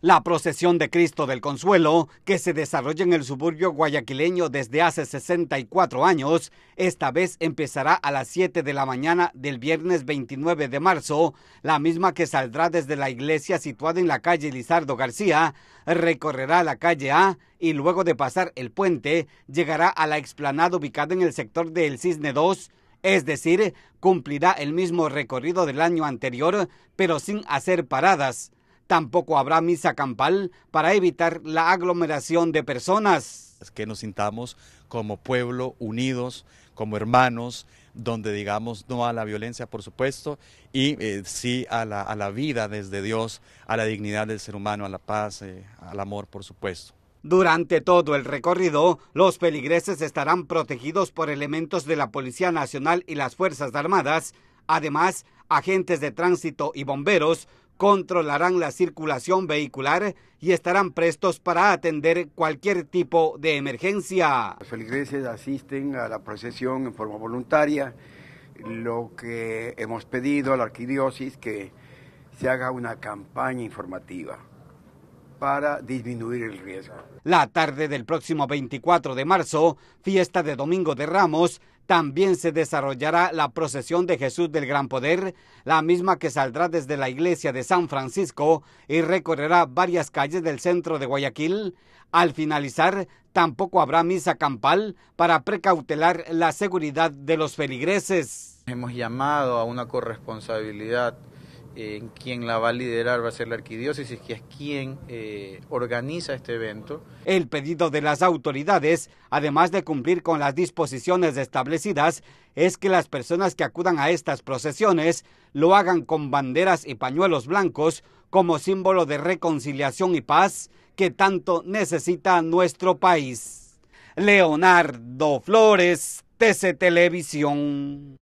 La procesión de Cristo del Consuelo, que se desarrolla en el suburbio guayaquileño desde hace 64 años, esta vez empezará a las 7 de la mañana del viernes 29 de marzo, la misma que saldrá desde la iglesia situada en la calle Lizardo García, recorrerá la calle A y luego de pasar el puente llegará a la explanada ubicada en el sector del Cisne 2, es decir, cumplirá el mismo recorrido del año anterior, pero sin hacer paradas. Tampoco habrá misa campal para evitar la aglomeración de personas. que nos sintamos como pueblo unidos, como hermanos, donde digamos no a la violencia, por supuesto, y eh, sí a la, vida desde Dios, a la dignidad del ser humano, a la paz, eh, al amor, por supuesto. Durante todo el recorrido, los peligreses estarán protegidos por elementos de la Policía Nacional y las Fuerzas Armadas. Además, agentes de tránsito y bomberos controlarán la circulación vehicular y estarán prestos para atender cualquier tipo de emergencia. Los feligreses asisten a la procesión en forma voluntaria, lo que hemos pedido a la arquidiócesis que se haga una campaña informativa para disminuir el riesgo. La tarde del próximo 24 de marzo, fiesta de Domingo de Ramos, también se desarrollará la procesión de Jesús del Gran Poder, la misma que saldrá desde la iglesia de San Francisco y recorrerá varias calles del centro de Guayaquil. Al finalizar, tampoco habrá misa campal para precautelar la seguridad de los feligreses. Hemos llamado a una corresponsabilidad en quien la va a liderar va a ser la arquidiócesis, que es quien eh, organiza este evento. El pedido de las autoridades, además de cumplir con las disposiciones establecidas, es que las personas que acudan a estas procesiones lo hagan con banderas y pañuelos blancos como símbolo de reconciliación y paz que tanto necesita nuestro país. Leonardo Flores, TC Televisión.